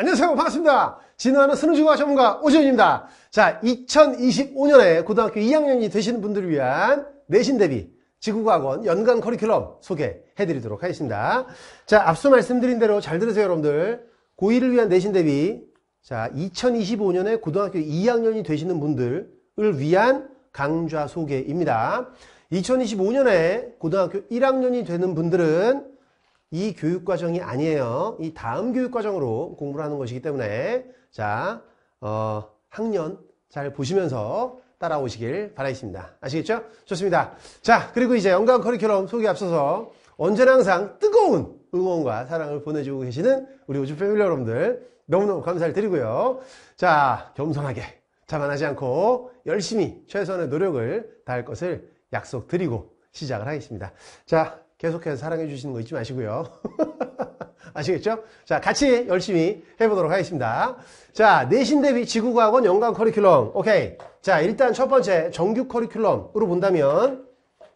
안녕하세요. 반갑습니다. 진화하는 스누지과 전문가 오지현입니다. 자, 2025년에 고등학교 2학년이 되시는 분들을 위한 내신 대비 지구과학원 연간 커리큘럼 소개해드리도록 하겠습니다. 자, 앞서 말씀드린 대로 잘 들으세요, 여러분들. 고1을 위한 내신 대비 자, 2025년에 고등학교 2학년이 되시는 분들을 위한 강좌 소개입니다. 2025년에 고등학교 1학년이 되는 분들은 이 교육과정이 아니에요. 이 다음 교육과정으로 공부를 하는 것이기 때문에 자 어, 학년 잘 보시면서 따라오시길 바라겠습니다. 아시겠죠? 좋습니다. 자 그리고 이제 영광 커리큘럼 소개 앞서서 언제나 항상 뜨거운 응원과 사랑을 보내주고 계시는 우리 우주 패밀리 여러분들 너무너무 감사를 드리고요. 자 겸손하게 자만하지 않고 열심히 최선의 노력을 다할 것을 약속드리고 시작을 하겠습니다. 자 계속해서 사랑해 주시는 거 잊지 마시고요. 아시겠죠? 자, 같이 열심히 해보도록 하겠습니다. 자, 내신 대비 지구과학원 연관 커리큘럼. 오케이. 자, 일단 첫 번째 정규 커리큘럼으로 본다면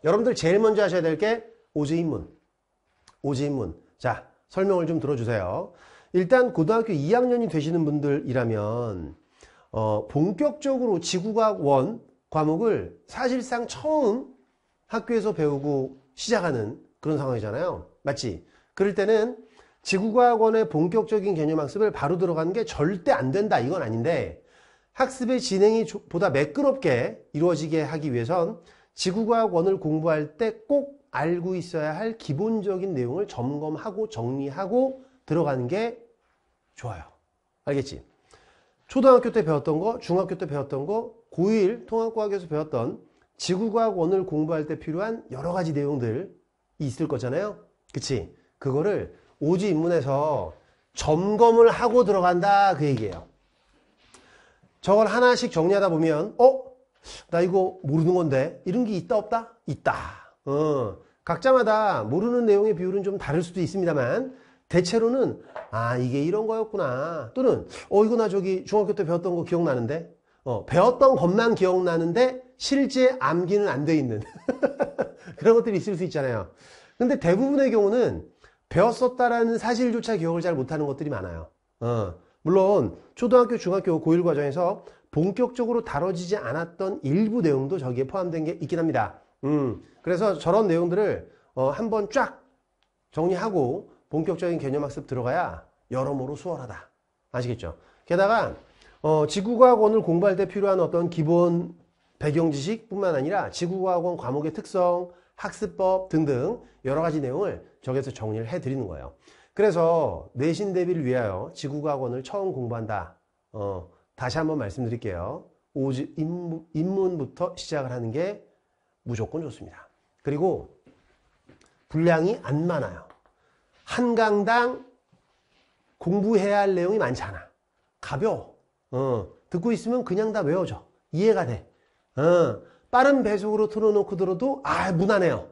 여러분들 제일 먼저 하셔야 될 게 오지 인문. 오지 인문. 자, 설명을 좀 들어주세요. 일단 고등학교 2학년이 되시는 분들이라면 어, 본격적으로 지구과학 원 과목을 사실상 처음 학교에서 배우고 시작하는 그런 상황이잖아요. 맞지? 그럴 때는 지구과학원의 본격적인 개념 학습을 바로 들어가는 게 절대 안 된다 이건 아닌데 학습의 진행이 보다 매끄럽게 이루어지게 하기 위해선 지구과학원을 공부할 때 꼭 알고 있어야 할 기본적인 내용을 점검하고 정리하고 들어가는 게 좋아요. 알겠지? 초등학교 때 배웠던 거, 중학교 때 배웠던 거, 고1 통합과학에서 배웠던 지구과학 원을 공부할 때 필요한 여러 가지 내용들 있을 거잖아요. 그치? 그거를 오지 입문에서 점검을 하고 들어간다 그 얘기예요. 저걸 하나씩 정리하다 보면 어? 나 이거 모르는 건데 이런 게 있다 없다? 있다. 어, 각자마다 모르는 내용의 비율은 좀 다를 수도 있습니다만 대체로는 아 이게 이런 거였구나 또는 어 이거 나 저기 중학교 때 배웠던 거 기억나는데 어, 배웠던 것만 기억나는데 실제 암기는 안 돼 있는 그런 것들이 있을 수 있잖아요. 근데 대부분의 경우는 배웠었다라는 사실조차 기억을 잘 못하는 것들이 많아요 어, 물론 초등학교 중학교 고1 과정에서 본격적으로 다뤄지지 않았던 일부 내용도 저기에 포함된 게 있긴 합니다 음, 그래서 저런 내용들을 어, 한번 쫙 정리하고 본격적인 개념학습 들어가야 여러모로 수월하다 아시겠죠 게다가 어, 지구과학원을 공부할 때 필요한 어떤 기본 배경 지식뿐만 아니라 지구과학원 과목의 특성 학습법 등등 여러 가지 내용을 저기서 정리를 해드리는 거예요. 그래서 내신 대비를 위하여 지구과학원을 처음 공부한다. 어, 다시 한번 말씀드릴게요. 오직 인문 부터 시작을 하는 게 무조건 좋습니다. 그리고 분량이 안 많아요. 한 강당 공부해야 할 내용이 많지 않아. 가벼워. 어, 듣고 있으면 그냥 다 외워져. 이해가 돼. 어, 빠른 배속으로 틀어놓고 들어도 아 무난해요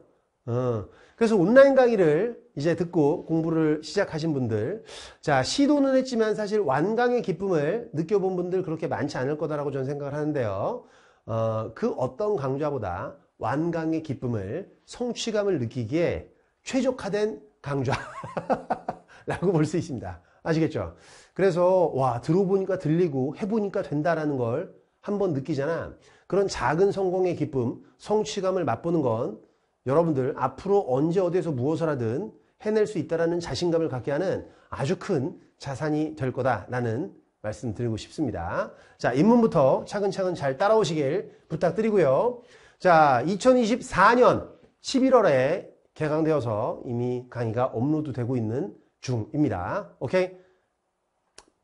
어. 그래서 온라인 강의를 이제 듣고 공부를 시작하신 분들 자 시도는 했지만 사실 완강의 기쁨을 느껴본 분들 그렇게 많지 않을 거다라고 저는 생각을 하는데요 어, 그 어떤 강좌보다 완강의 기쁨을 성취감을 느끼기에 최적화된 강좌라고 볼 수 있습니다 아시겠죠? 그래서 와 들어보니까 들리고 해보니까 된다라는 걸 한번 느끼잖아 그런 작은 성공의 기쁨, 성취감을 맛보는 건 여러분들 앞으로 언제 어디에서 무엇을 하든 해낼 수 있다라는 자신감을 갖게 하는 아주 큰 자산이 될 거다라는 말씀드리고 싶습니다. 자, 입문부터 차근차근 잘 따라오시길 부탁드리고요. 자, 2024년 11월에 개강되어서 이미 강의가 업로드되고 있는 중입니다. 오케이?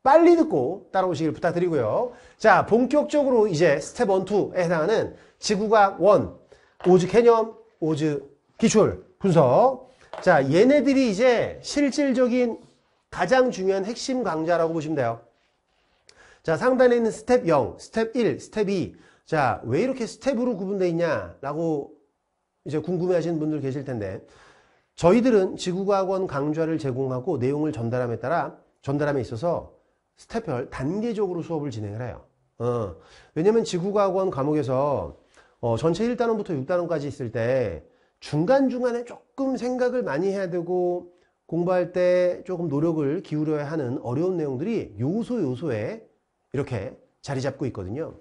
빨리 듣고 따라오시길 부탁드리고요. 자, 본격적으로 이제 스텝 1, 2에 해당하는 지구과학 1, 오즈 개념, 오즈 기출, 분석. 자, 얘네들이 이제 실질적인 가장 중요한 핵심 강좌라고 보시면 돼요. 자, 상단에 있는 스텝 0, 스텝 1, 스텝 2. 자, 왜 이렇게 스텝으로 구분되어 있냐라고 이제 궁금해 하시는 분들 계실 텐데 저희들은 지구과학원 강좌를 제공하고 내용을 전달함에 따라 전달함에 있어서 스텝별 단계적으로 수업을 진행을 해요. 어, 왜냐면 지구과학원 과목에서 어, 전체 1단원부터 6단원까지 있을 때 중간중간에 조금 생각을 많이 해야 되고 공부할 때 조금 노력을 기울여야 하는 어려운 내용들이 요소 요소에 이렇게 자리 잡고 있거든요.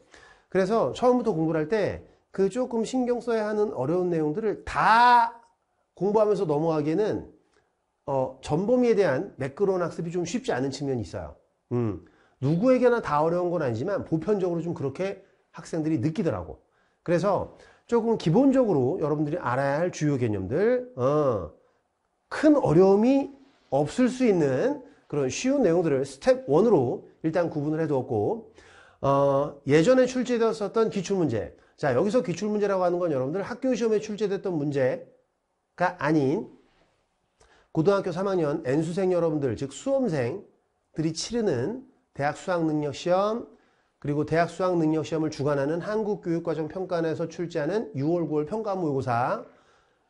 그래서 처음부터 공부를 할 때 그 조금 신경 써야 하는 어려운 내용들을 다 공부하면서 넘어가기에는 어, 전범위에 대한 매끄러운 학습이 좀 쉽지 않은 측면이 있어요. 음, 누구에게나 다 어려운 건 아니지만 보편적으로 좀 그렇게 학생들이 느끼더라고. 그래서 조금 기본적으로 여러분들이 알아야 할 주요 개념들, 어, 큰 어려움이 없을 수 있는 그런 쉬운 내용들을 스텝 1으로 일단 구분을 해두었고, 어, 예전에 출제되었었던 기출문제. 자, 여기서 기출문제라고 하는 건 여러분들 학교 시험에 출제됐던 문제가 아닌 고등학교 3학년 N수생 여러분들, 즉 수험생, 들이 치르는 대학 수학능력시험 그리고 대학 수학능력시험을 주관하는 한국교육과정평가원에서 출제하는 6월 9월 평가모의고사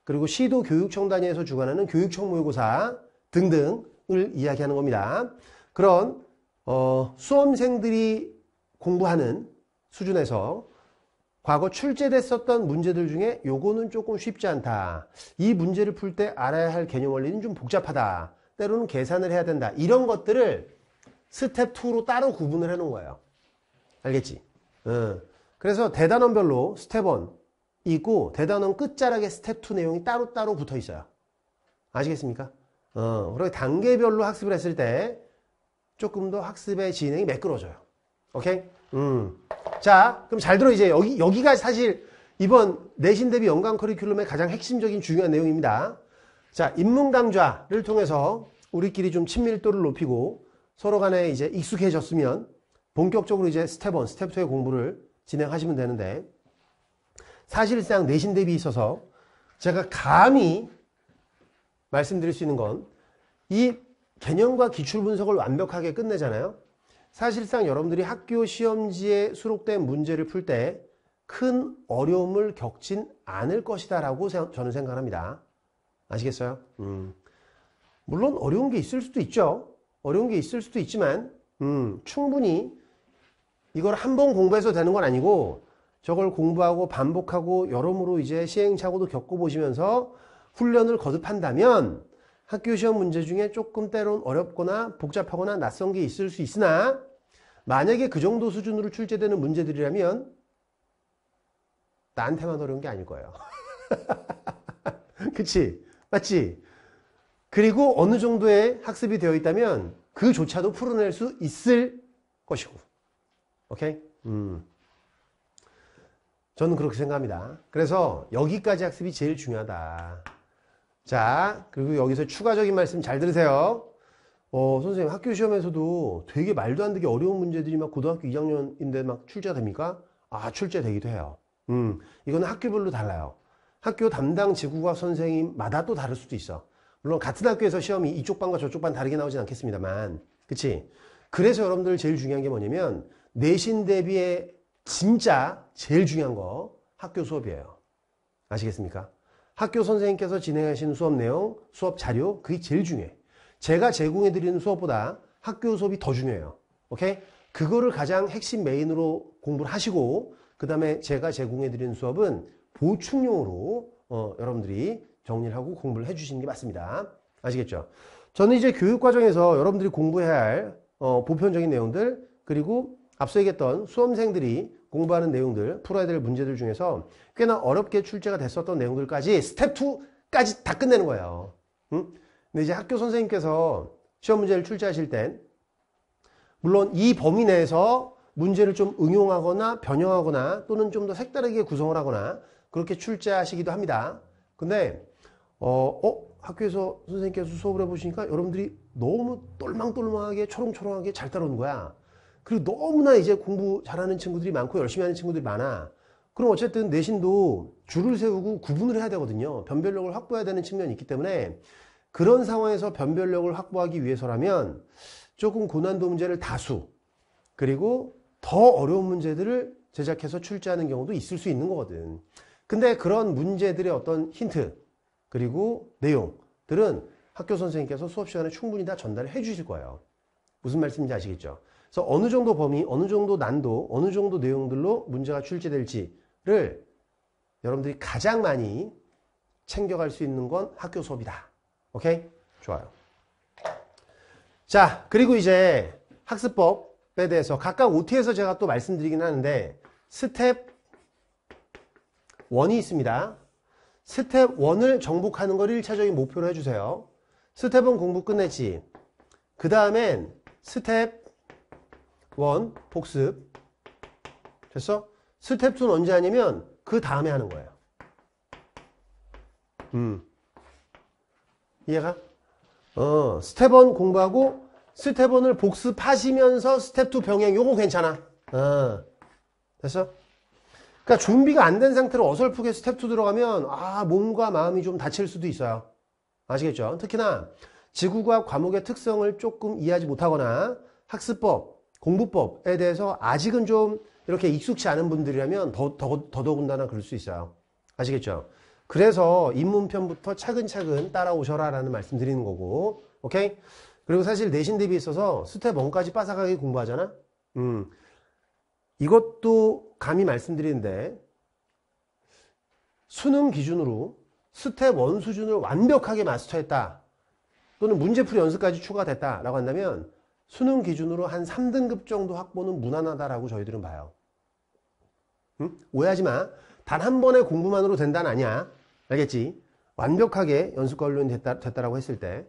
그리고 시도 교육청 단위에서 주관하는 교육청 모의고사 등등을 이야기하는 겁니다. 그런 어, 수험생들이 공부하는 수준에서 과거 출제됐었던 문제들 중에 요거는 조금 쉽지 않다. 이 문제를 풀 때 알아야 할 개념 원리는 좀 복잡하다. 때로는 계산을 해야 된다. 이런 것들을 스텝 2로 따로 구분을 해놓은 거예요. 알겠지? 어. 그래서 대단원별로 스텝 1 있고 대단원 끝자락에 스텝 2 내용이 따로따로 붙어 있어요. 아시겠습니까? 어, 그리고 단계별로 학습을 했을 때 조금 더 학습의 진행이 매끄러워져요. 오케이? 음. 자, 그럼 잘 들어 이제 여기 여기가 사실 이번 내신 대비 연관 커리큘럼의 가장 핵심적인 중요한 내용입니다. 자, 인문 강좌를 통해서 우리끼리 좀 친밀도를 높이고 서로 간에 이제 익숙해졌으면 본격적으로 이제 스텝 1, 스텝 2의 공부를 진행하시면 되는데 사실상 내신 대비 있어서 제가 감히 말씀드릴 수 있는 건 이 개념과 기출 분석을 완벽하게 끝내잖아요. 사실상 여러분들이 학교 시험지에 수록된 문제를 풀 때 큰 어려움을 겪진 않을 것이다 라고 저는 생각합니다. 아시겠어요? 음. 물론 어려운 게 있을 수도 있죠. 어려운 게 있을 수도 있지만 음, 충분히 이걸 한 번 공부해서 되는 건 아니고 저걸 공부하고 반복하고 여러모로 이제 시행착오도 겪어보시면서 훈련을 거듭한다면 학교 시험 문제 중에 조금 때론 어렵거나 복잡하거나 낯선 게 있을 수 있으나 만약에 그 정도 수준으로 출제되는 문제들이라면 나한테만 어려운 게 아닐 거예요. 그치? 맞지? 그리고 어느 정도의 학습이 되어 있다면 그조차도 풀어낼 수 있을 것이고. 오케이? 음. 저는 그렇게 생각합니다. 그래서 여기까지 학습이 제일 중요하다. 자, 그리고 여기서 추가적인 말씀 잘 들으세요. 어, 선생님, 학교 시험에서도 되게 말도 안 되게 어려운 문제들이 막 고등학교 2학년인데 막 출제됩니까? 아, 출제되기도 해요. 음, 이거는 학교별로 달라요. 학교 담당 지구과학 선생님마다 또 다를 수도 있어. 물론 같은 학교에서 시험이 이쪽 반과 저쪽 반 다르게 나오진 않겠습니다만 그치? 그래서 여러분들 제일 중요한 게 뭐냐면 내신 대비에 진짜 제일 중요한 거 학교 수업이에요. 아시겠습니까? 학교 선생님께서 진행하시는 수업 내용, 수업 자료 그게 제일 중요해. 제가 제공해 드리는 수업보다 학교 수업이 더 중요해요. 오케이? 그거를 가장 핵심 메인으로 공부를 하시고 그 다음에 제가 제공해 드리는 수업은 보충용으로 어, 여러분들이 정리를 하고 공부를 해주시는 게 맞습니다. 아시겠죠? 저는 이제 교육 과정에서 여러분들이 공부해야 할 어, 보편적인 내용들 그리고 앞서 얘기했던 수험생들이 공부하는 내용들 풀어야 될 문제들 중에서 꽤나 어렵게 출제가 됐었던 내용들까지 스텝 2까지 다 끝내는 거예요. 응? 근데 이제 학교 선생님께서 시험 문제를 출제하실 땐 물론 이 범위 내에서 문제를 좀 응용하거나 변형하거나 또는 좀 더 색다르게 구성을 하거나 그렇게 출제하시기도 합니다. 근데 어, 어? 학교에서 선생님께서 수업을 해보시니까 여러분들이 너무 똘망똘망하게 초롱초롱하게 잘 따라오는 거야. 그리고 너무나 이제 공부 잘하는 친구들이 많고 열심히 하는 친구들이 많아. 그럼 어쨌든 내신도 줄을 세우고 구분을 해야 되거든요. 변별력을 확보해야 되는 측면이 있기 때문에 그런 상황에서 변별력을 확보하기 위해서라면 조금 고난도 문제를 다수 그리고 더 어려운 문제들을 제작해서 출제하는 경우도 있을 수 있는 거거든. 근데 그런 문제들의 어떤 힌트 그리고 내용들은 학교 선생님께서 수업 시간에 충분히 다 전달을 해 주실 거예요. 무슨 말씀인지 아시겠죠? 그래서 어느 정도 범위, 어느 정도 난도, 어느 정도 내용들로 문제가 출제될지를 여러분들이 가장 많이 챙겨갈 수 있는 건 학교 수업이다. 오케이? 좋아요. 자, 그리고 이제 학습법에 대해서 각각 OT에서 제가 또 말씀드리긴 하는데 스텝 1이 있습니다. 스텝 1을 정복하는 걸 1차적인 목표로 해주세요. 스텝 1 공부 끝냈지. 그 다음엔 스텝 1 복습. 됐어? 스텝 2는 언제 하냐면 그 다음에 하는 거예요. 음. 이해가? 어, 스텝 1 공부하고 스텝 1을 복습하시면서 스텝 2 병행 요거 괜찮아. 어. 됐어? 그러니까 준비가 안 된 상태로 어설프게 스텝 2 들어가면 아 몸과 마음이 좀 다칠 수도 있어요. 아시겠죠? 특히나 지구과학 과목의 특성을 조금 이해하지 못하거나 학습법, 공부법에 대해서 아직은 좀 이렇게 익숙치 않은 분들이라면 더, 더, 더더군다나 그럴 수 있어요. 아시겠죠? 그래서 입문편부터 차근차근 따라오셔라 라는 말씀 드리는 거고 오케이? 그리고 사실 내신 대비 있어서 스텝 1까지 빠삭하게 공부하잖아? 음. 이것도 감히 말씀드리는데 수능 기준으로 스텝 1 수준을 완벽하게 마스터했다 또는 문제풀이 연습까지 추가됐다 라고 한다면 수능 기준으로 한 3등급 정도 확보는 무난하다라고 저희들은 봐요 응? 오해하지 마. 단 한 번의 공부만으로 된다는 아니야. 알겠지? 완벽하게 연습관 훈련이 됐다, 됐다라고 했을 때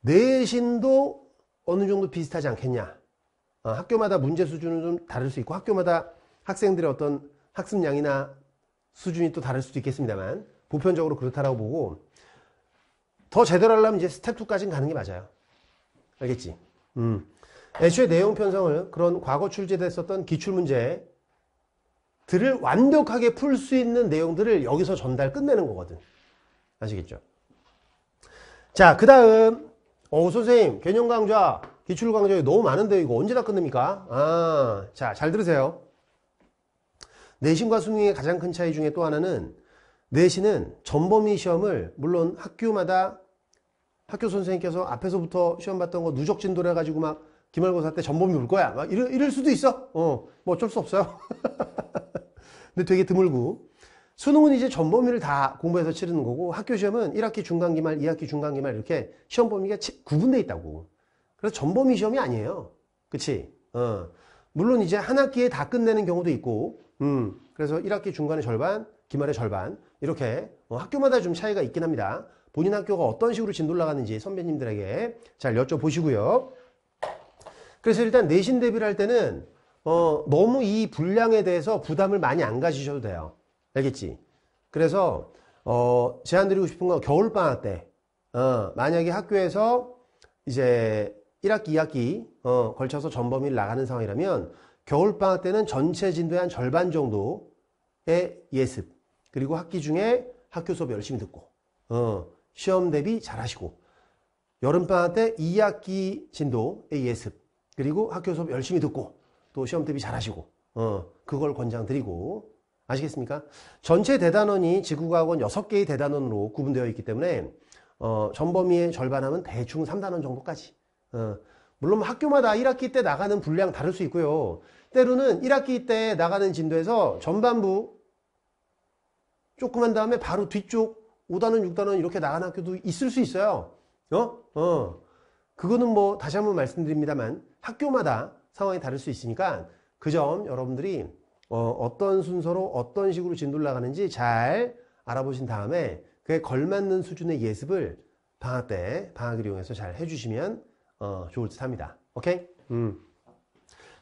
내신도 어느 정도 비슷하지 않겠냐 어, 학교마다 문제 수준은 좀 다를 수 있고 학교마다 학생들의 어떤 학습량이나 수준이 또 다를 수도 있겠습니다만 보편적으로 그렇다라고 보고 더 제대로 하려면 이제 스텝 2까지는 가는 게 맞아요. 알겠지? 음. 애초에 내용 편성을 그런 과거 출제됐었던 기출문제 들을 완벽하게 풀 수 있는 내용들을 여기서 전달 끝내는 거거든. 아시겠죠? 자, 그 다음, 오, 선생님, 개념 강좌, 기출 강정이 너무 많은데 이거 언제 다 끝냅니까? 아, 자, 잘 들으세요. 내신과 수능의 가장 큰 차이 중에 또 하나는 내신은 전범위 시험을 물론 학교마다 학교 선생님께서 앞에서부터 시험 봤던 거 누적 진도를 해가지고 막 기말고사 때 전범위 올 거야. 막 이럴, 이럴 수도 있어. 어, 뭐 어쩔 수 없어요. 근데 되게 드물고. 수능은 이제 전범위를 다 공부해서 치르는 거고 학교 시험은 1학기 중간기말, 2학기 중간기말 이렇게 시험 범위가 구분돼 있다고. 그래서 전범위 시험이 아니에요. 그치? 어. 물론 이제 한 학기에 다 끝내는 경우도 있고, 음, 그래서 1학기 중간에 절반, 기말에 절반, 이렇게 어, 학교마다 좀 차이가 있긴 합니다. 본인 학교가 어떤 식으로 진도 올라가는지 선배님들에게 잘 여쭤보시고요. 그래서 일단 내신 대비를 할 때는 어, 너무 이 분량에 대해서 부담을 많이 안 가지셔도 돼요. 알겠지? 그래서 어, 제안 드리고 싶은 건 겨울방학 때 어, 만약에 학교에서 이제 1학기, 2학기 어, 걸쳐서 전범위를 나가는 상황이라면 겨울방학 때는 전체 진도의 한 절반 정도의 예습 그리고 학기 중에 학교 수업 열심히 듣고 어, 시험 대비 잘하시고 여름방학 때 2학기 진도의 예습 그리고 학교 수업 열심히 듣고 또 시험 대비 잘하시고 어, 그걸 권장드리고 아시겠습니까? 전체 대단원이 지구과학원 6개의 대단원으로 구분되어 있기 때문에 어, 전범위의 절반하면 대충 3단원 정도까지 어, 물론 학교마다 1학기 때 나가는 분량 다를 수 있고요. 때로는 1학기 때 나가는 진도에서 전반부 조금 한 다음에 바로 뒤쪽 5단원, 6단원 이렇게 나가는 학교도 있을 수 있어요. 어? 어. 그거는 뭐 다시 한번 말씀드립니다만 학교마다 상황이 다를 수 있으니까 그 점 여러분들이 어, 떤 순서로 어떤 식으로 진도를 나가는지 잘 알아보신 다음에 그에 걸맞는 수준의 예습을 방학 때 방학을 이용해서 잘 해주시면 어, 좋을 듯 합니다. 오케이? 음.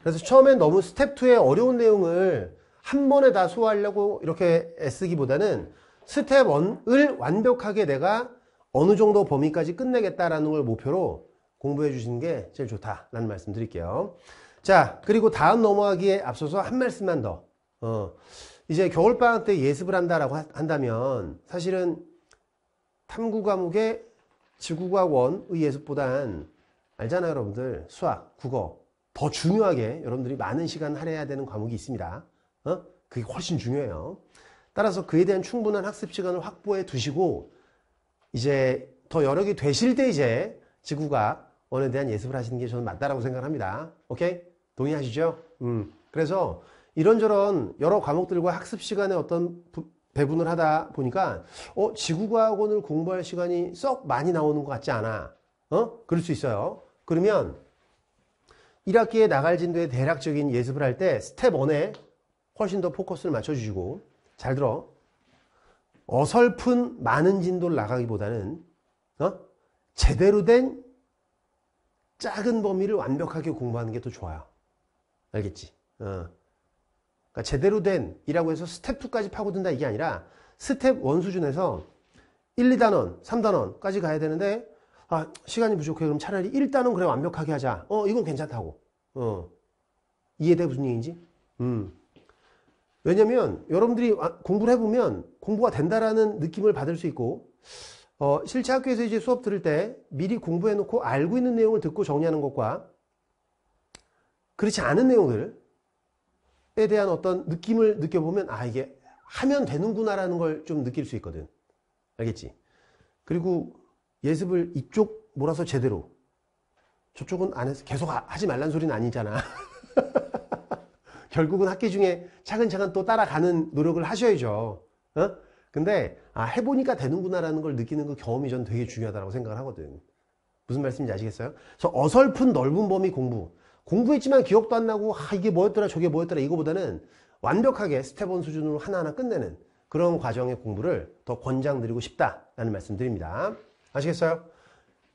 그래서 처음엔 너무 스텝 2의 어려운 내용을 한 번에 다 소화하려고 이렇게 애쓰기보다는 스텝 1을 완벽하게 내가 어느 정도 범위까지 끝내겠다라는 걸 목표로 공부해 주시는 게 제일 좋다라는 말씀 드릴게요. 자, 그리고 다음 넘어가기에 앞서서 한 말씀만 더. 어, 이제 겨울방학 때 예습을 한다라고 한다면 사실은 탐구 과목의 지구과원의 학 예습보단 알잖아요 여러분들 수학, 국어 더 중요하게 여러분들이 많은 시간 할애해야 되는 과목이 있습니다 어? 그게 훨씬 중요해요 따라서 그에 대한 충분한 학습 시간을 확보해 두시고 이제 더 여력이 되실 때 이제 지구가 원에 대한 예습을 하시는 게 저는 맞다라고 생각합니다 오케이? 동의하시죠? 음. 그래서 이런저런 여러 과목들과 학습 시간에 어떤 부, 배분을 하다 보니까 어 지구과학원을 공부할 시간이 썩 많이 나오는 것 같지 않아 어? 그럴 수 있어요 그러면 1학기에 나갈 진도의 대략적인 예습을 할 때 스텝 1에 훨씬 더 포커스를 맞춰주시고 잘 들어 어설픈 많은 진도를 나가기보다는 어? 제대로 된 작은 범위를 완벽하게 공부하는 게 더 좋아요. 알겠지? 어. 그러니까 제대로 된 이라고 해서 스텝 2까지 파고든다 이게 아니라 스텝 1 수준에서 1, 2단원, 3단원까지 가야 되는데 아, 시간이 부족해. 그럼 차라리 일단은 그래 완벽하게 하자. 어, 이건 괜찮다고. 어. 이해돼? 무슨 얘기인지? 음. 왜냐면 여러분들이 아, 공부를 해보면 공부가 된다라는 느낌을 받을 수 있고 어, 실제 학교에서 이제 수업 들을 때 미리 공부해 놓고 알고 있는 내용을 듣고 정리하는 것과 그렇지 않은 내용들에 대한 어떤 느낌을 느껴보면 아 이게 하면 되는구나라는 걸 좀 느낄 수 있거든 알겠지 그리고 예습을 이쪽 몰아서 제대로 저쪽은 안 해서 계속 하지 말란 소리는 아니잖아 결국은 학기 중에 차근차근 또 따라가는 노력을 하셔야죠 어? 근데 아, 해보니까 되는구나라는 걸 느끼는 그 경험이 전 되게 중요하다고 생각을 하거든 무슨 말씀인지 아시겠어요? 그래서 어설픈 넓은 범위 공부 공부했지만 기억도 안 나고 아 이게 뭐였더라 저게 뭐였더라 이거보다는 완벽하게 스텝 1 수준으로 하나하나 끝내는 그런 과정의 공부를 더 권장드리고 싶다라는 말씀드립니다. 아시겠어요?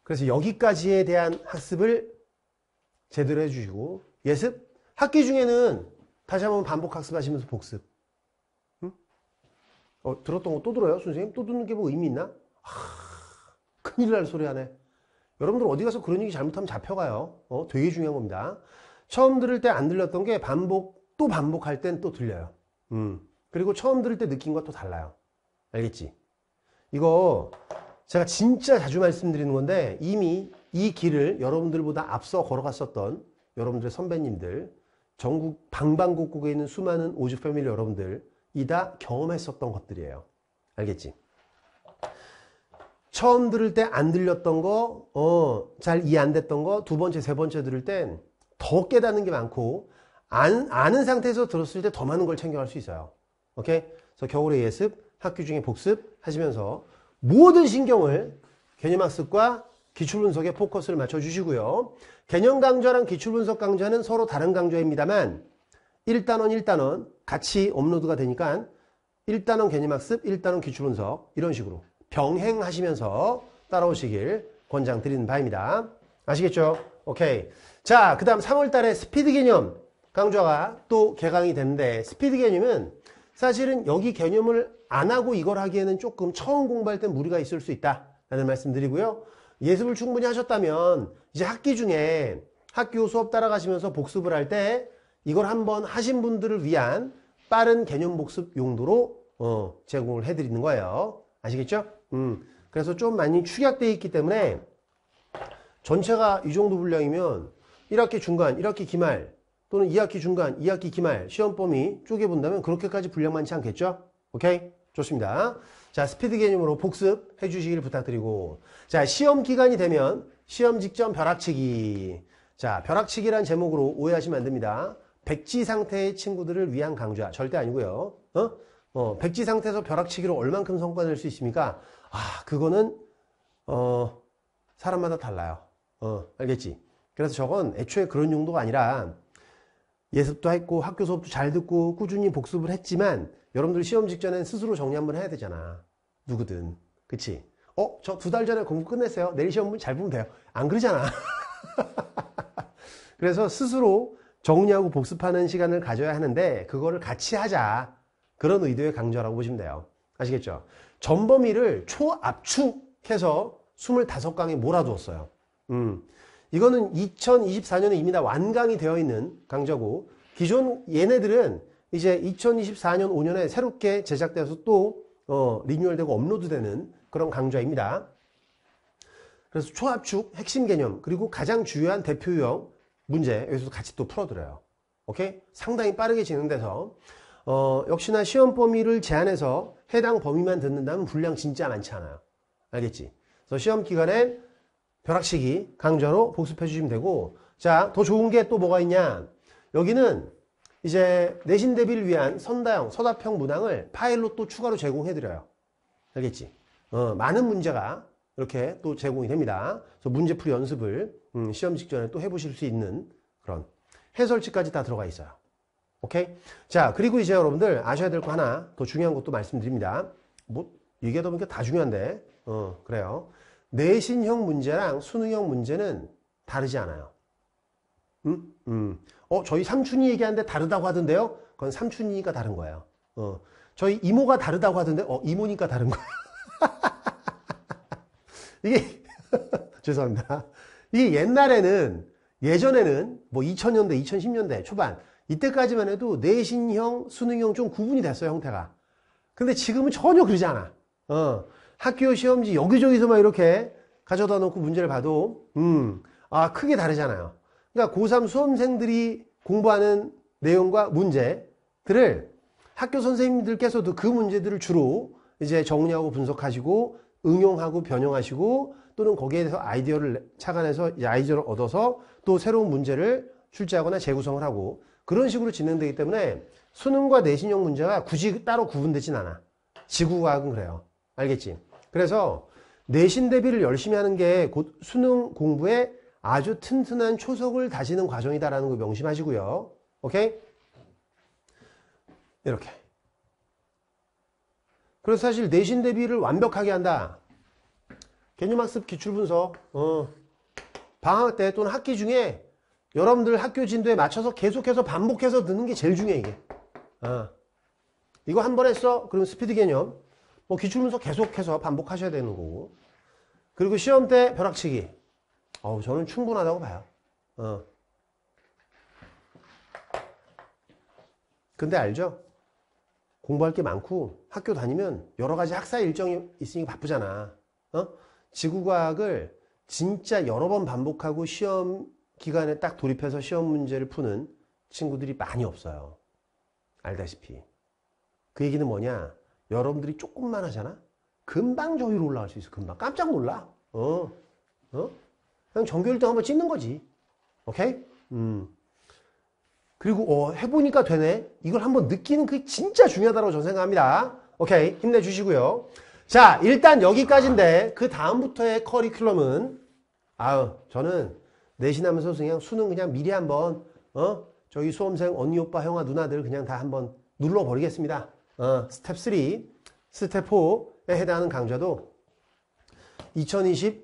그래서 여기까지에 대한 학습을 제대로 해주시고 예습 학기 중에는 다시 한번 반복 학습하시면서 복습 응? 어, 들었던 거 또 들어요? 선생님? 또 듣는 게뭐 의미 있나? 큰일 날 소리 하네 여러분들 어디 가서 그런 얘기 잘못하면 잡혀가요 어, 되게 중요한 겁니다 처음 들을 때 안 들렸던 게 반복 또 반복할 땐 또 들려요 음. 그리고 처음 들을 때 느낀 것도 달라요 알겠지? 이거 제가 진짜 자주 말씀드리는 건데 이미 이 길을 여러분들보다 앞서 걸어갔었던 여러분들의 선배님들 전국 방방곡곡에 있는 수많은 오즈 패밀리 여러분들 이다 경험했었던 것들이에요. 알겠지? 처음 들을 때 안 들렸던 거, 어, 잘 이해 안 됐던 거, 두 번째, 세 번째 들을 땐 더 깨닫는 게 많고, 안, 아는 상태에서 들었을 때 더 많은 걸 챙겨갈 수 있어요. 오케이? 그래서 겨울의 예습, 학교 중에 복습 하시면서 모든 신경을 개념학습과 기출분석에 포커스를 맞춰주시고요. 개념 강좌랑 기출분석 강좌는 서로 다른 강좌입니다만 1단원 1단원 같이 업로드가 되니까 1단원 개념학습, 1단원 기출분석 이런 식으로 병행하시면서 따라오시길 권장드리는 바입니다. 아시겠죠? 오케이. 자, 그 다음 3월달에 스피드 개념 강좌가 또 개강이 되는데 스피드 개념은 사실은 여기 개념을 안 하고 이걸 하기에는 조금 처음 공부할 땐 무리가 있을 수 있다라는 말씀드리고요. 예습을 충분히 하셨다면 이제 학기 중에 학교 수업 따라가시면서 복습을 할 때 이걸 한번 하신 분들을 위한 빠른 개념 복습 용도로 어, 제공을 해드리는 거예요. 아시겠죠? 음, 그래서 좀 많이 축약되어 있기 때문에 전체가 이 정도 분량이면 1학기 중간, 1학기 기말 또는 2학기 중간, 2학기 기말 시험 범위 쪼개본다면 그렇게까지 분량 많지 않겠죠? 오케이? 좋습니다. 자, 스피드 개념으로 복습해 주시길 부탁드리고 자, 시험 기간이 되면 시험 직전 벼락치기 자, 벼락치기란 제목으로 오해하시면 안 됩니다. 백지 상태의 친구들을 위한 강좌 절대 아니고요. 어? 어, 백지 상태에서 벼락치기로 얼만큼 성과 낼수 있습니까? 아, 그거는 어, 사람마다 달라요. 어, 알겠지? 그래서 저건 애초에 그런 용도가 아니라 예습도 했고 학교 수업도 잘 듣고 꾸준히 복습을 했지만 여러분들 시험 직전엔 스스로 정리 한번 해야 되잖아. 누구든. 그치? 어? 저 두 달 전에 공부 끝냈어요. 내일 시험 잘 보면 돼요. 안 그러잖아. 그래서 스스로 정리하고 복습하는 시간을 가져야 하는데 그거를 같이 하자. 그런 의도의 강조라고 보시면 돼요. 아시겠죠? 전범위를 초압축해서 25강에 몰아두었어요. 음. 이거는 2024년에 이미 다 완강이 되어 있는 강좌고 기존 얘네들은 이제 2024년 5년에 새롭게 제작되어서 또 어, 리뉴얼되고 업로드되는 그런 강좌입니다. 그래서 초합축 핵심 개념 그리고 가장 주요한 대표형 문제 여기서 같이 또 풀어드려요. 오케이? 상당히 빠르게 진행돼서 어, 역시나 시험 범위를 제한해서 해당 범위만 듣는다면 분량 진짜 많지 않아요. 알겠지? 그래서 시험 기간에 벼락치기 강좌로 복습해 주시면 되고 자 더 좋은 게 또 뭐가 있냐 여기는 이제 내신 대비를 위한 선다형, 서답형 문항을 파일로 또 추가로 제공해드려요. 알겠지? 어, 많은 문제가 이렇게 또 제공이 됩니다. 그래서 문제풀이 연습을 음, 시험 직전에 또 해보실 수 있는 그런 해설치까지 다 들어가 있어요. 오케이? 자, 그리고 이제 여러분들 아셔야 될 거 하나 더 중요한 것도 말씀드립니다. 뭐, 얘기하다 보니까 다 중요한데, 어, 그래요. 내신형 문제랑 수능형 문제는 다르지 않아요. 음? 음. 어, 저희 삼촌이 얘기하는데 다르다고 하던데요? 그건 삼촌이니까 다른 거예요. 어. 저희 이모가 다르다고 하던데, 어, 이모니까 다른 거예요. 이게, 죄송합니다. 이게 옛날에는, 예전에는, 뭐 2000년대, 2010년대 초반, 이때까지만 해도 내신형, 수능형 좀 구분이 됐어요, 형태가. 근데 지금은 전혀 그러지 않아. 어. 학교 시험지 여기저기서 막 이렇게 가져다 놓고 문제를 봐도, 음, 아, 크게 다르잖아요. 그러니까 고3 수험생들이 공부하는 내용과 문제들을 학교 선생님들께서도 그 문제들을 주로 이제 정리하고 분석하시고 응용하고 변형하시고 또는 거기에 대해서 아이디어를 착안해서 아이디어를 얻어서 또 새로운 문제를 출제하거나 재구성을 하고 그런 식으로 진행되기 때문에 수능과 내신형 문제가 굳이 따로 구분되진 않아. 지구과학은 그래요. 알겠지? 그래서 내신 대비를 열심히 하는 게 곧 수능 공부에 아주 튼튼한 초석을 다지는 과정이다라는 걸 명심하시고요. 오케이? 이렇게. 그래서 사실 내신 대비를 완벽하게 한다. 개념학습 기출분석, 어. 방학 때 또는 학기 중에 여러분들 학교 진도에 맞춰서 계속해서 반복해서 듣는 게 제일 중요해, 이게. 어. 이거 한 번 했어? 그럼 스피드 개념. 뭐 기출문서 계속해서 반복하셔야 되는 거고. 그리고 시험 때 벼락치기. 어, 저는 충분하다고 봐요. 어. 근데 알죠? 공부할 게 많고 학교 다니면 여러 가지 학사 일정이 있으니 바쁘잖아. 어? 지구과학을 진짜 여러 번 반복하고 시험 기간에 딱 돌입해서 시험 문제를 푸는 친구들이 많이 없어요. 알다시피. 그 얘기는 뭐냐? 여러분들이 조금만 하잖아? 금방 저위로 올라갈 수 있어, 금방. 깜짝 놀라. 어, 어? 그냥 정규 1등 한번 찍는 거지. 오케이? 음. 그리고 어, 해보니까 되네. 이걸 한번 느끼는 그게 진짜 중요하다고 저는 생각합니다. 오케이? 힘내주시고요. 자, 일단 여기까지인데 그 다음부터의 커리큘럼은 아우, 저는 내신하면서 그냥 수능 그냥 미리 한번 어? 저희 수험생 언니, 오빠, 형아, 누나들 그냥 다 한번 눌러버리겠습니다. 어, 스텝 3, 스텝 4에 해당하는 강좌도 2020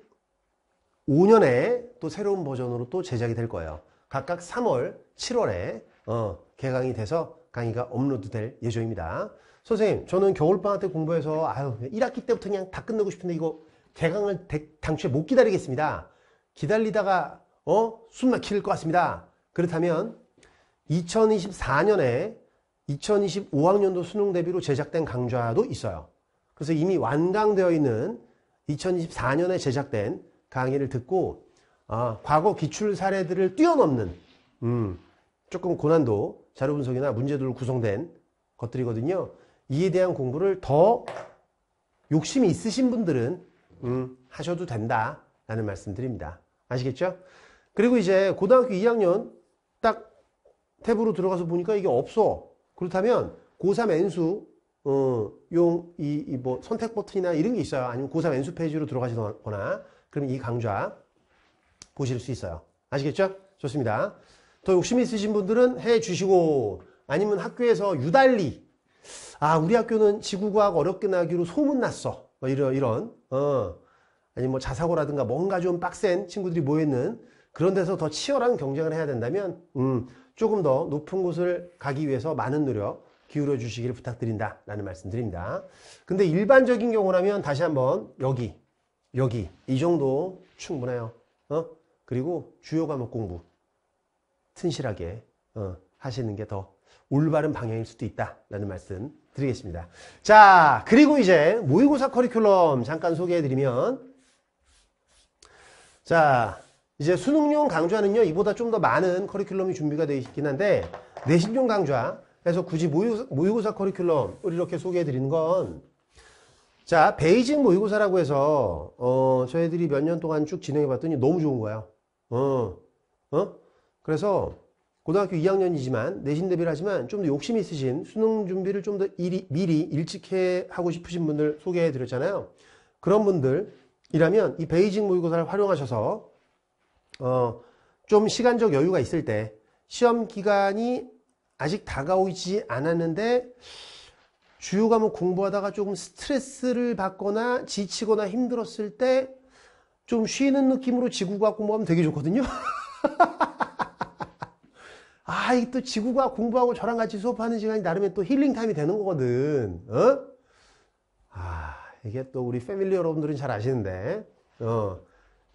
5년에 또 새로운 버전으로 또 제작이 될 거예요. 각각 3월, 7월에 어, 개강이 돼서 강의가 업로드 될 예정입니다. 선생님, 저는 겨울방학 때 공부해서 아유 1학기 때부터 그냥 다 끝내고 싶은데 이거 개강을 대, 당초에 못 기다리겠습니다. 기다리다가 어? 숨 막힐 것 같습니다. 그렇다면 2024년에 2025학년도 수능 대비로 제작된 강좌도 있어요. 그래서 이미 완강되어 있는 2024년에 제작된 강의를 듣고 아, 과거 기출 사례들을 뛰어넘는 음, 조금 고난도 자료 분석이나 문제들로 구성된 것들이거든요. 이에 대한 공부를 더 욕심이 있으신 분들은 음, 하셔도 된다라는 말씀드립니다. 아시겠죠? 그리고 이제 고등학교 2학년 딱 탭으로 들어가서 보니까 이게 없어. 그렇다면 고3 N수 어, 용, 이, 이, 뭐 선택 버튼이나 이런 게 있어요. 아니면 고3 N수 페이지로 들어가시거나, 그럼 이 강좌 보실 수 있어요. 아시겠죠? 좋습니다. 더 욕심 있으신 분들은 해 주시고 아니면 학교에서 유달리 아 우리 학교는 지구과학 어렵게 나기로 소문났어 뭐 이런 이런 어 아니 뭐 자사고라든가 뭔가 좀 빡센 친구들이 모여있는 그런 데서 더 치열한 경쟁을 해야 된다면 음 조금 더 높은 곳을 가기 위해서 많은 노력 기울여 주시길 부탁드린다 라는 말씀드립니다 근데 일반적인 경우라면 다시 한번 여기 여기 이 정도 충분해요. 어? 그리고 주요 과목 공부 튼실하게 어, 하시는 게 더 올바른 방향일 수도 있다라는 말씀 드리겠습니다. 자, 그리고 이제 모의고사 커리큘럼 잠깐 소개해드리면 자, 이제 수능용 강좌는요. 이보다 좀 더 많은 커리큘럼이 준비가 되어 있긴 한데 내신용 강좌 그래서 굳이 모의고사, 모의고사 커리큘럼을 이렇게 소개해드리는 건 자, 베이징 모의고사라고 해서, 어, 저희들이 몇 년 동안 쭉 진행해 봤더니 너무 좋은 거야. 어, 어? 그래서, 고등학교 2학년이지만, 내신 대비를 하지만, 좀 더 욕심이 있으신 수능 준비를 좀 더 미리 일찍 해, 하고 싶으신 분들 소개해 드렸잖아요. 그런 분들이라면, 이 베이징 모의고사를 활용하셔서, 어, 좀 시간적 여유가 있을 때, 시험 기간이 아직 다가오지 않았는데, 주요 과목 뭐 공부하다가 조금 스트레스를 받거나 지치거나 힘들었을 때 좀 쉬는 느낌으로 지구과학 공부하면 뭐 되게 좋거든요. 아, 이또 지구과학 공부하고 저랑 같이 수업하는 시간이 나름의 또 힐링 타임이 되는 거거든. 어? 아, 이게 또 우리 패밀리 여러분들은 잘 아시는데. 어.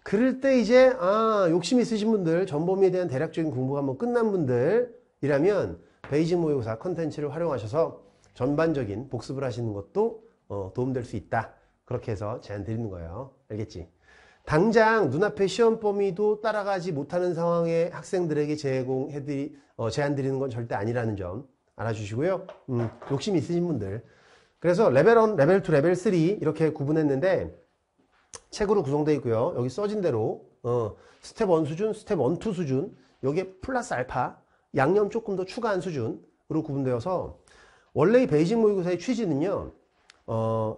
그럴 때 이제 아, 욕심 있으신 분들, 전범위에 대한 대략적인 공부가 뭐 끝난 분들이라면 베이징 모의고사 컨텐츠를 활용하셔서 전반적인 복습을 하시는 것도 어, 도움될 수 있다. 그렇게 해서 제안 드리는 거예요. 알겠지? 당장 눈앞에 시험 범위도 따라가지 못하는 상황에 학생들에게 제공해드리, 어, 제안 드리는 건 절대 아니라는 점 알아주시고요. 음, 욕심 있으신 분들. 그래서 레벨 1, 레벨 2, 레벨 3 이렇게 구분했는데 책으로 구성되어 있고요. 여기 써진 대로 어, 스텝 1 수준, 스텝 1, 2 수준 여기에 플러스 알파, 양념 조금 더 추가한 수준으로 구분되어서 원래 이 베이징 모의고사의 취지는요, 어,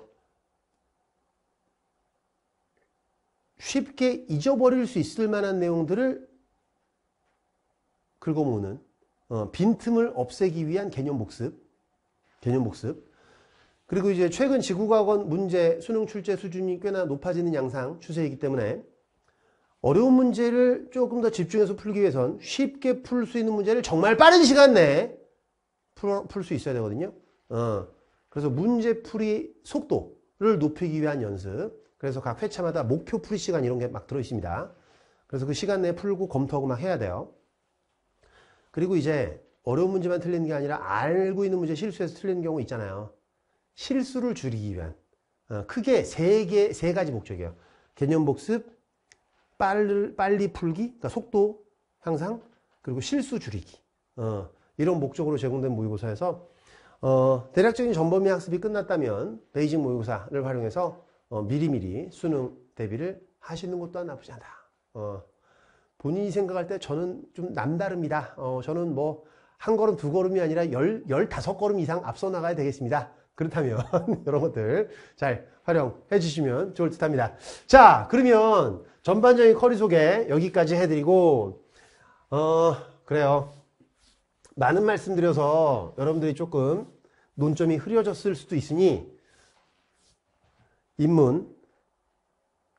쉽게 잊어버릴 수 있을 만한 내용들을 긁어모으는 어, 빈틈을 없애기 위한 개념 복습, 개념 복습. 그리고 이제 최근 지구과학원 문제 수능 출제 수준이 꽤나 높아지는 양상 추세이기 때문에 어려운 문제를 조금 더 집중해서 풀기 위해선 쉽게 풀 수 있는 문제를 정말 빠른 시간 내에 풀수 있어야 되거든요. 어. 그래서 문제풀이 속도를 높이기 위한 연습. 그래서 각 회차마다 목표 풀이 시간 이런 게 막 들어 있습니다. 그래서 그 시간 내에 풀고 검토하고 막 해야 돼요. 그리고 이제 어려운 문제만 틀리는 게 아니라 알고 있는 문제 실수해서 틀리는 경우 있잖아요. 실수를 줄이기 위한 어, 크게 세 개, 세 가지 목적이에요. 개념 복습, 빨리, 빨리 풀기, 그러니까 속도 향상, 그리고 실수 줄이기. 어, 이런 목적으로 제공된 모의고사에서 어, 대략적인 전범위 학습이 끝났다면 베이징 모의고사를 활용해서 어, 미리미리 수능 대비를 하시는 것도 나쁘지 않다. 어, 본인이 생각할 때 저는 좀 남다릅니다. 어, 저는 뭐 한 걸음 두 걸음이 아니라 열, 열다섯 걸음 이상 앞서 나가야 되겠습니다. 그렇다면 이런 것들 잘 활용해 주시면 좋을 듯 합니다. 자 그러면 전반적인 커리 소개 여기까지 해드리고 어 그래요. 많은 말씀드려서 여러분들이 조금 논점이 흐려졌을 수도 있으니 입문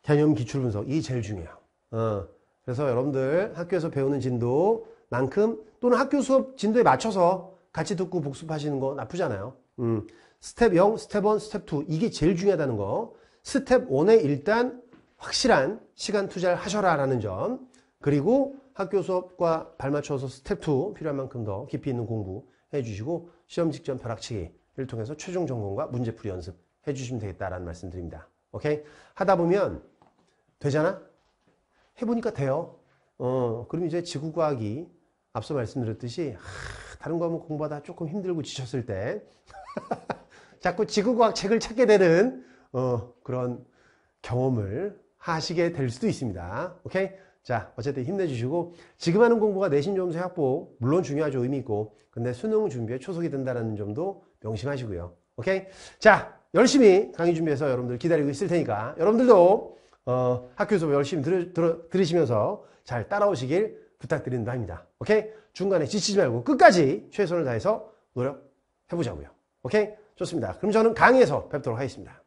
개념 기출 분석 이 제일 중요해요. 어, 그래서 여러분들 학교에서 배우는 진도만큼 또는 학교 수업 진도에 맞춰서 같이 듣고 복습하시는 거나쁘잖아요 음, 스텝 0, 스텝 1, 스텝 2 이게 제일 중요하다는 거. 스텝 1에 일단 확실한 시간 투자를 하셔라 라는 점 그리고 학교 수업과 발맞춰서 스텝 2 필요한 만큼 더 깊이 있는 공부 해주시고 시험 직전 벼락치기를 통해서 최종 전공과 문제풀이 연습 해주시면 되겠다라는 말씀드립니다. 오케이? 하다 보면 되잖아? 해보니까 돼요. 어, 그럼 이제 지구과학이 앞서 말씀드렸듯이 하, 다른 과목 공부하다 조금 힘들고 지쳤을 때 자꾸 지구과학 책을 찾게 되는 어, 그런 경험을 하시게 될 수도 있습니다. 오케이? 자 어쨌든 힘내주시고 지금 하는 공부가 내신 점수 확보 물론 중요하죠 의미 있고 근데 수능 준비에 초석이 된다는 점도 명심하시고요 오케이 자 열심히 강의 준비해서 여러분들 기다리고 있을 테니까 여러분들도 어, 학교 수업 뭐 열심히 들으, 들으, 들으시면서 잘 따라오시길 부탁드린다 합니다 오케이 중간에 지치지 말고 끝까지 최선을 다해서 노력해보자고요 오케이 좋습니다 그럼 저는 강의에서 뵙도록 하겠습니다